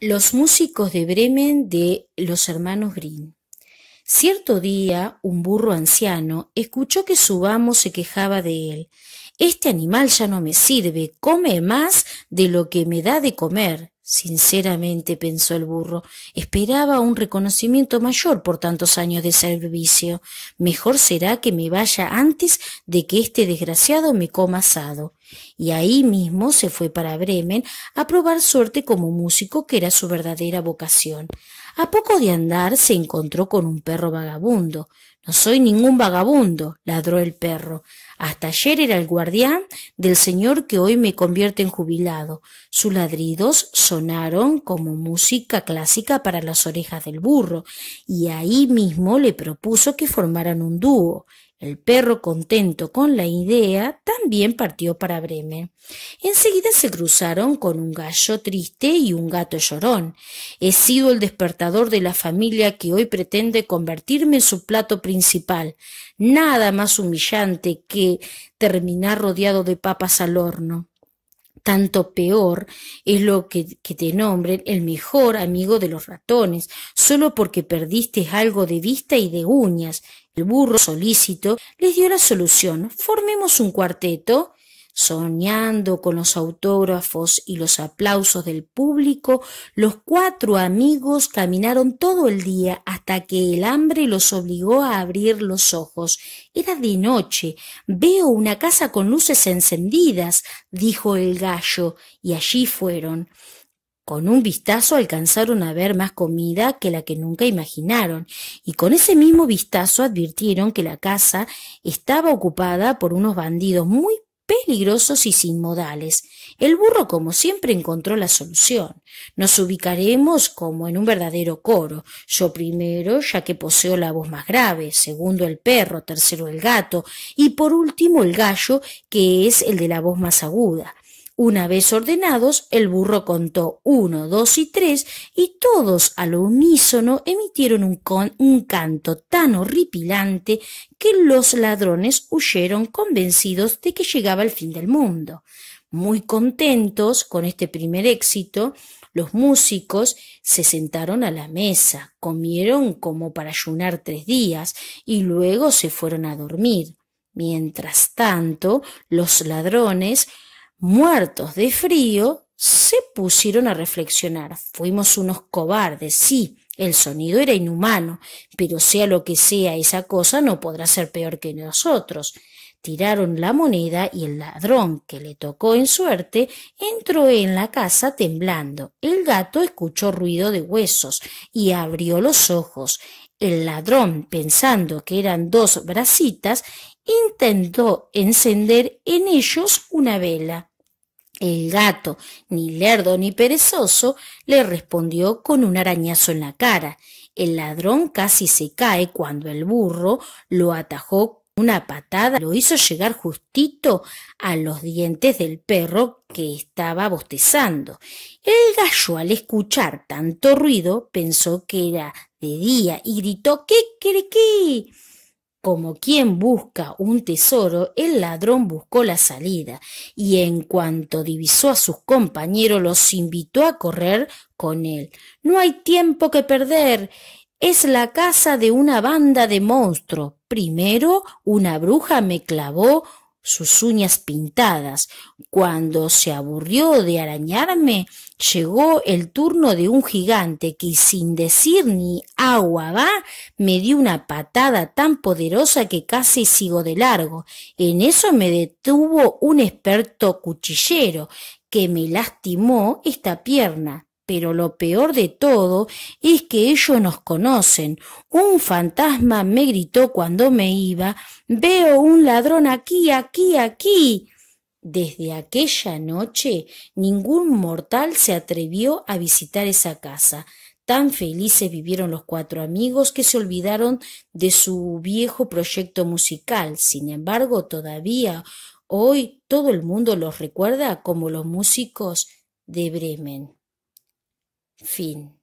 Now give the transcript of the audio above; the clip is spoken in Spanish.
Los músicos de Bremen de los hermanos Grimm. Cierto día, un burro anciano escuchó que su amo se quejaba de él. Este animal ya no me sirve, come más de lo que me da de comer. Sinceramente, pensó el burro, esperaba un reconocimiento mayor por tantos años de servicio. Mejor será que me vaya antes de que este desgraciado me coma asado. Y ahí mismo se fue para Bremen a probar suerte como músico, que era su verdadera vocación. A poco de andar se encontró con un perro vagabundo. No soy ningún vagabundo, ladró el perro. Hasta ayer era el guardián del señor que hoy me convierte en jubilado. Sus ladridos sonaron como música clásica para las orejas del burro, y ahí mismo le propuso que formaran un dúo. El perro, contento con la idea, también partió para Bremen. Enseguida se cruzaron con un gallo triste y un gato llorón. He sido el despertador de la familia que hoy pretende convertirme en su plato principal. Nada más humillante que terminar rodeado de papas al horno. Tanto peor es lo que, te nombren el mejor amigo de los ratones, solo porque perdiste algo de vista y de uñas. El burro solícito les dio la solución. Formemos un cuarteto Soñando con los autógrafos y los aplausos del público, los cuatro amigos caminaron todo el día hasta que el hambre los obligó a abrir los ojos. Era de noche. Veo una casa con luces encendidas, dijo el gallo, y allí fueron. Con un vistazo alcanzaron a ver más comida que la que nunca imaginaron, y con ese mismo vistazo advirtieron que la casa estaba ocupada por unos bandidos muy peligrosos y sin modales. El burro, como siempre, encontró la solución. Nos ubicaremos como en un verdadero coro. Yo primero, ya que poseo la voz más grave, segundo el perro, tercero el gato y por último el gallo, que es el de la voz más aguda. Una vez ordenados, el burro contó uno, dos y tres, y todos al unísono emitieron un, un canto tan horripilante que los ladrones huyeron convencidos de que llegaba el fin del mundo. Muy contentos con este primer éxito, los músicos se sentaron a la mesa, comieron como para ayunar tres días y luego se fueron a dormir. Mientras tanto, los ladrones Muertos de frío, se pusieron a reflexionar. Fuimos unos cobardes, sí, el sonido era inhumano, pero sea lo que sea esa cosa no podrá ser peor que nosotros. Tiraron la moneda y el ladrón, que le tocó en suerte, entró en la casa temblando. El gato escuchó ruido de huesos y abrió los ojos. El ladrón, pensando que eran dos bracitas, intentó encender en ellos una vela. El gato, ni lerdo ni perezoso, le respondió con un arañazo en la cara. El ladrón casi se cae cuando el burro lo atajó con una patada, lo hizo llegar justito a los dientes del perro que estaba bostezando. El gallo al escuchar tanto ruido pensó que era de día y gritó ¿Qué qué? Como quien busca un tesoro, el ladrón buscó la salida y en cuanto divisó a sus compañeros los invitó a correr con él. No hay tiempo que perder. Es la casa de una banda de monstruos. Primero una bruja me clavó sus uñas pintadas. Cuando se aburrió de arañarme, llegó el turno de un gigante que sin decir ni agua va, me dio una patada tan poderosa que casi sigo de largo. En eso me detuvo un experto cuchillero que me lastimó esta pierna pero lo peor de todo es que ellos nos conocen. Un fantasma me gritó cuando me iba, veo un ladrón aquí, aquí, aquí. Desde aquella noche ningún mortal se atrevió a visitar esa casa. Tan felices vivieron los cuatro amigos que se olvidaron de su viejo proyecto musical. Sin embargo, todavía hoy todo el mundo los recuerda como los músicos de Bremen. Fin.